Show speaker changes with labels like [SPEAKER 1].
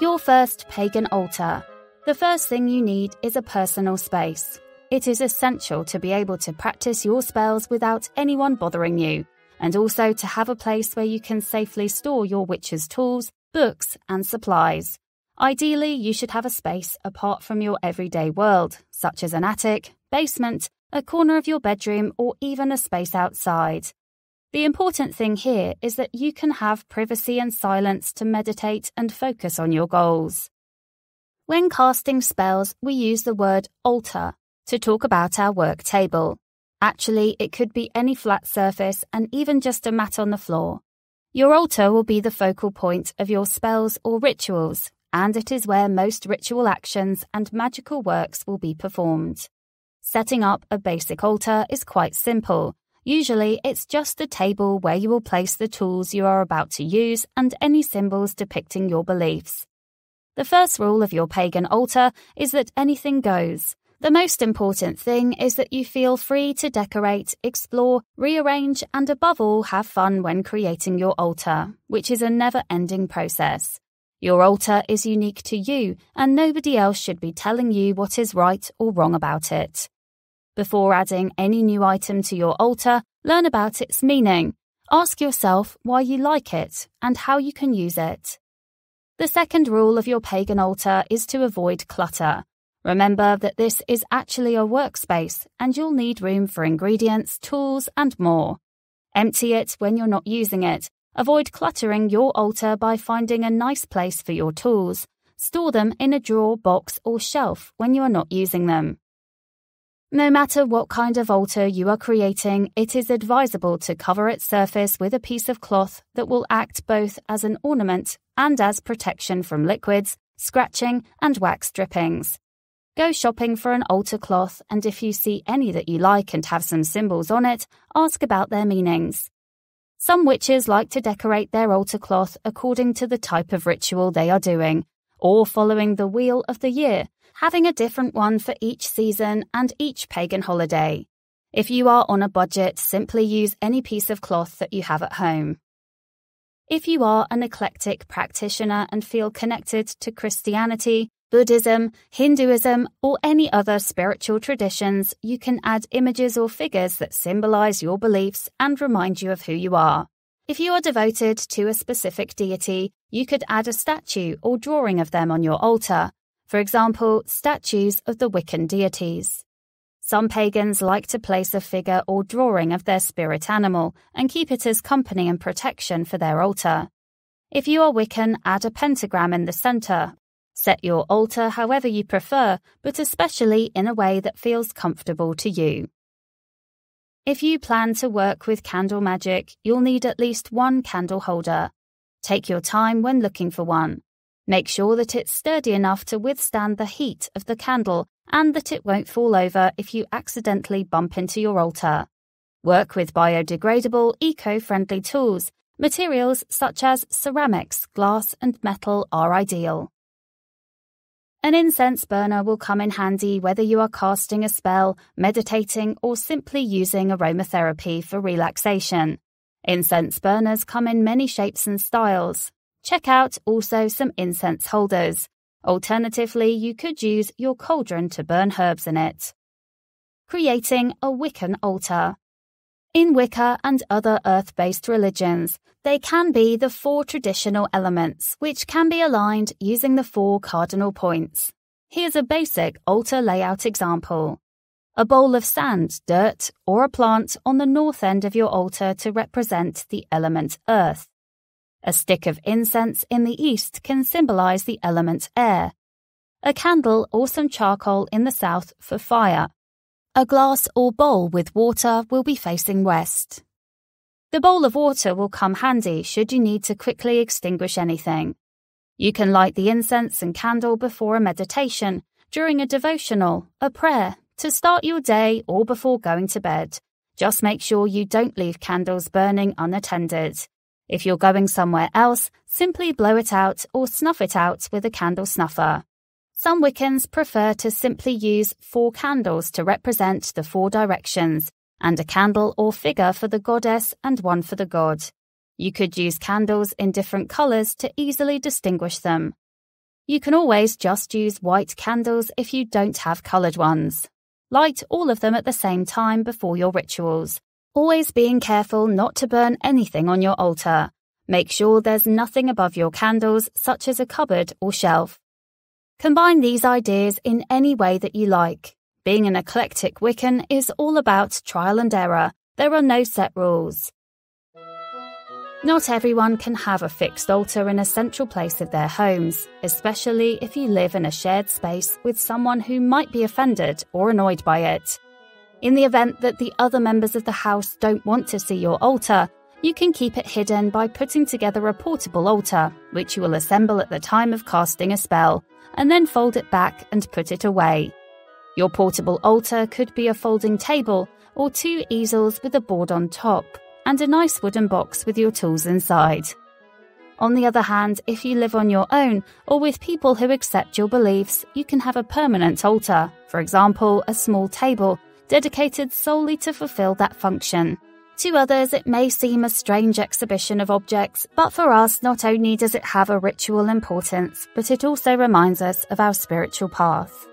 [SPEAKER 1] Your first pagan altar. The first thing you need is a personal space. It is essential to be able to practice your spells without anyone bothering you, and also to have a place where you can safely store your witch's tools, books, and supplies. Ideally, you should have a space apart from your everyday world, such as an attic, basement, a corner of your bedroom, or even a space outside. The important thing here is that you can have privacy and silence to meditate and focus on your goals. When casting spells, we use the word altar to talk about our work table. Actually, it could be any flat surface and even just a mat on the floor. Your altar will be the focal point of your spells or rituals, and it is where most ritual actions and magical works will be performed. Setting up a basic altar is quite simple, Usually, it's just the table where you will place the tools you are about to use and any symbols depicting your beliefs. The first rule of your pagan altar is that anything goes. The most important thing is that you feel free to decorate, explore, rearrange, and above all, have fun when creating your altar, which is a never ending process. Your altar is unique to you, and nobody else should be telling you what is right or wrong about it. Before adding any new item to your altar, learn about its meaning. Ask yourself why you like it and how you can use it. The second rule of your pagan altar is to avoid clutter. Remember that this is actually a workspace and you'll need room for ingredients, tools, and more. Empty it when you're not using it. Avoid cluttering your altar by finding a nice place for your tools. Store them in a drawer, box, or shelf when you are not using them. No matter what kind of altar you are creating, it is advisable to cover its surface with a piece of cloth that will act both as an ornament and as protection from liquids, scratching, and wax drippings. Go shopping for an altar cloth, and if you see any that you like and have some symbols on it, ask about their meanings. Some witches like to decorate their altar cloth according to the type of ritual they are doing, or following the wheel of the year, having a different one for each season and each pagan holiday. If you are on a budget, simply use any piece of cloth that you have at home. If you are an eclectic practitioner and feel connected to Christianity, Buddhism, Hinduism, or any other spiritual traditions, you can add images or figures that symbolize your beliefs and remind you of who you are. If you are devoted to a specific deity, you could add a statue or drawing of them on your altar, for example, statues of the Wiccan deities. Some pagans like to place a figure or drawing of their spirit animal and keep it as company and protection for their altar. If you are Wiccan, add a pentagram in the center. Set your altar however you prefer, but especially in a way that feels comfortable to you. If you plan to work with candle magic, you'll need at least one candle holder. Take your time when looking for one. Make sure that it's sturdy enough to withstand the heat of the candle and that it won't fall over if you accidentally bump into your altar. Work with biodegradable, eco friendly tools. Materials such as ceramics, glass, and metal are ideal. An incense burner will come in handy whether you are casting a spell, meditating, or simply using aromatherapy for relaxation. Incense burners come in many shapes and styles. Check out also some incense holders. Alternatively, you could use your cauldron to burn herbs in it. Creating a Wiccan altar. In Wicca and other earth based religions, they can be the four traditional elements, which can be aligned using the four cardinal points. Here's a basic altar layout example a bowl of sand, dirt, or a plant on the north end of your altar to represent the element earth. A stick of incense in the east can symbolize the element air. A candle or some charcoal in the south for fire. A glass or bowl with water will be facing west. The bowl of water will come handy should you need to quickly extinguish anything. You can light the incense and candle before a meditation, during a devotional, a prayer, to start your day or before going to bed, just make sure you don't leave candles burning unattended. If you're going somewhere else, simply blow it out or snuff it out with a candle snuffer. Some Wiccans prefer to simply use four candles to represent the four directions, and a candle or figure for the goddess and one for the god. You could use candles in different colours to easily distinguish them. You can always just use white candles if you don't have coloured ones. Light all of them at the same time before your rituals. Always being careful not to burn anything on your altar. Make sure there's nothing above your candles, such as a cupboard or shelf. Combine these ideas in any way that you like. Being an eclectic Wiccan is all about trial and error. There are no set rules. Not everyone can have a fixed altar in a central place of their homes, especially if you live in a shared space with someone who might be offended or annoyed by it. In the event that the other members of the house don't want to see your altar, you can keep it hidden by putting together a portable altar, which you will assemble at the time of casting a spell, and then fold it back and put it away. Your portable altar could be a folding table or two easels with a board on top and a nice wooden box with your tools inside. On the other hand, if you live on your own or with people who accept your beliefs, you can have a permanent altar, for example, a small table, dedicated solely to fulfill that function. To others, it may seem a strange exhibition of objects, but for us, not only does it have a ritual importance, but it also reminds us of our spiritual path.